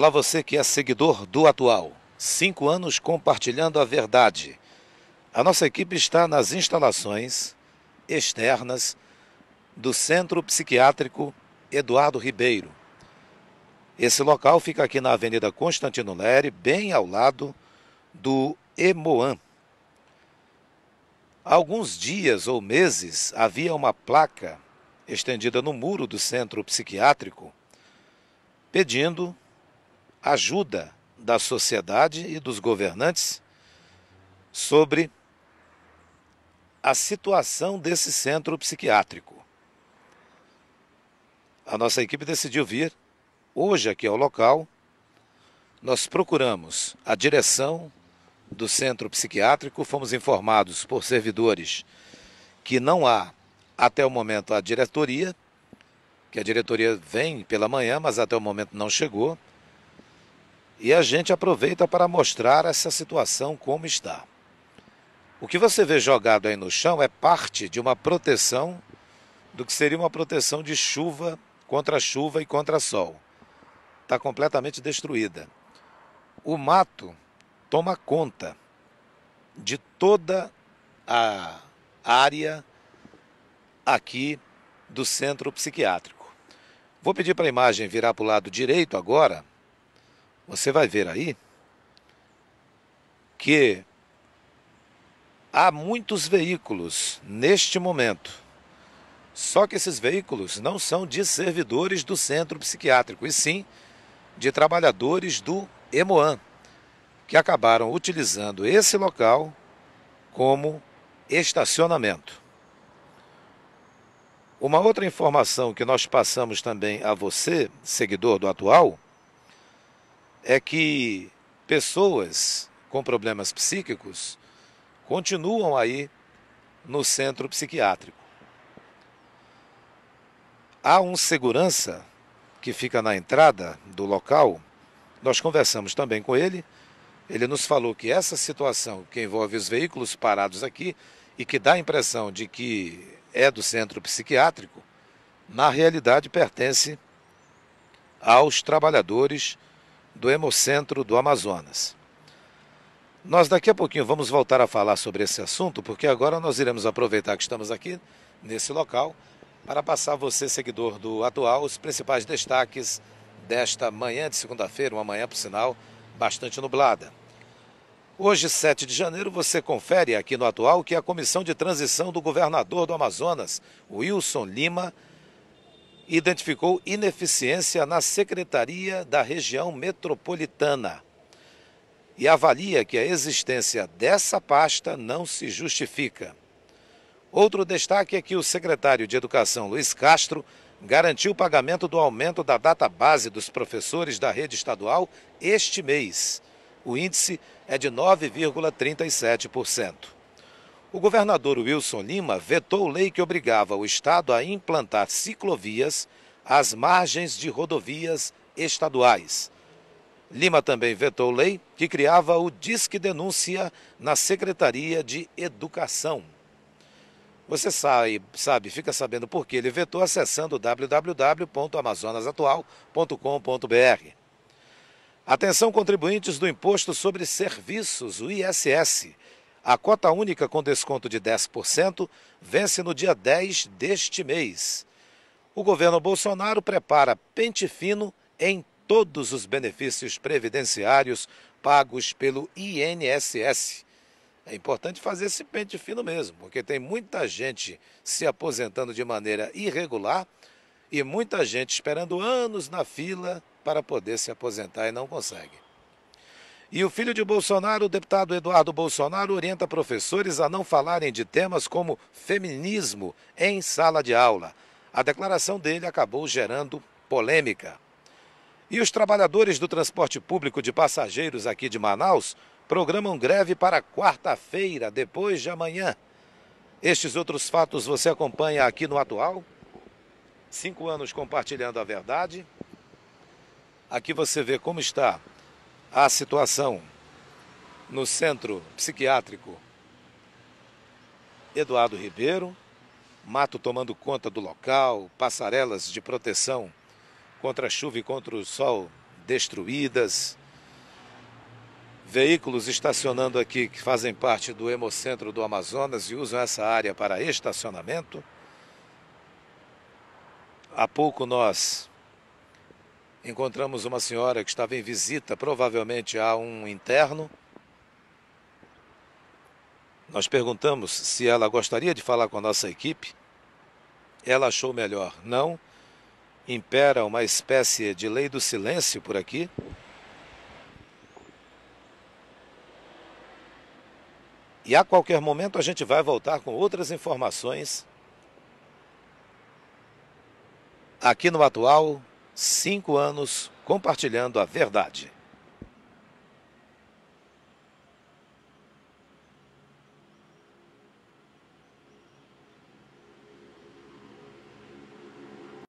Olá, você que é seguidor do Atual. Cinco anos compartilhando a verdade. A nossa equipe está nas instalações externas do Centro Psiquiátrico Eduardo Ribeiro. Esse local fica aqui na Avenida Constantino Lery, bem ao lado do Emoan. Há alguns dias ou meses havia uma placa estendida no muro do centro psiquiátrico pedindo ajuda da sociedade e dos governantes sobre a situação desse centro psiquiátrico. A nossa equipe decidiu vir hoje aqui ao local. Nós procuramos a direção do centro psiquiátrico, fomos informados por servidores que não há até o momento a diretoria, que a diretoria vem pela manhã, mas até o momento não chegou e a gente aproveita para mostrar essa situação como está. O que você vê jogado aí no chão é parte de uma proteção do que seria uma proteção de chuva contra chuva e contra sol. Está completamente destruída. O mato toma conta de toda a área aqui do centro psiquiátrico. Vou pedir para a imagem virar para o lado direito agora você vai ver aí que há muitos veículos neste momento. Só que esses veículos não são de servidores do centro psiquiátrico, e sim de trabalhadores do EMOAN, que acabaram utilizando esse local como estacionamento. Uma outra informação que nós passamos também a você, seguidor do atual, é que pessoas com problemas psíquicos continuam aí no centro psiquiátrico. Há um segurança que fica na entrada do local. Nós conversamos também com ele. Ele nos falou que essa situação que envolve os veículos parados aqui e que dá a impressão de que é do centro psiquiátrico, na realidade pertence aos trabalhadores do Hemocentro do Amazonas. Nós daqui a pouquinho vamos voltar a falar sobre esse assunto, porque agora nós iremos aproveitar que estamos aqui nesse local para passar a você, seguidor do Atual, os principais destaques desta manhã de segunda-feira, uma manhã, por sinal, bastante nublada. Hoje, 7 de janeiro, você confere aqui no Atual que a Comissão de Transição do Governador do Amazonas, Wilson Lima, identificou ineficiência na Secretaria da Região Metropolitana e avalia que a existência dessa pasta não se justifica. Outro destaque é que o secretário de Educação, Luiz Castro, garantiu o pagamento do aumento da data base dos professores da rede estadual este mês. O índice é de 9,37%. O governador Wilson Lima vetou lei que obrigava o Estado a implantar ciclovias às margens de rodovias estaduais. Lima também vetou lei que criava o Disque Denúncia na Secretaria de Educação. Você sabe, sabe, fica sabendo por que ele vetou acessando www.amazonasatual.com.br. Atenção contribuintes do Imposto sobre Serviços, o ISS a cota única com desconto de 10% vence no dia 10 deste mês. O governo Bolsonaro prepara pente fino em todos os benefícios previdenciários pagos pelo INSS. É importante fazer esse pente fino mesmo, porque tem muita gente se aposentando de maneira irregular e muita gente esperando anos na fila para poder se aposentar e não consegue. E o filho de Bolsonaro, o deputado Eduardo Bolsonaro, orienta professores a não falarem de temas como feminismo em sala de aula. A declaração dele acabou gerando polêmica. E os trabalhadores do transporte público de passageiros aqui de Manaus programam greve para quarta-feira, depois de amanhã. Estes outros fatos você acompanha aqui no Atual. Cinco anos compartilhando a verdade. Aqui você vê como está a situação no Centro Psiquiátrico Eduardo Ribeiro, mato tomando conta do local, passarelas de proteção contra a chuva e contra o sol destruídas, veículos estacionando aqui que fazem parte do Hemocentro do Amazonas e usam essa área para estacionamento. Há pouco nós Encontramos uma senhora que estava em visita, provavelmente a um interno. Nós perguntamos se ela gostaria de falar com a nossa equipe. Ela achou melhor não. Impera uma espécie de lei do silêncio por aqui. E a qualquer momento a gente vai voltar com outras informações aqui no Atual cinco anos compartilhando a verdade.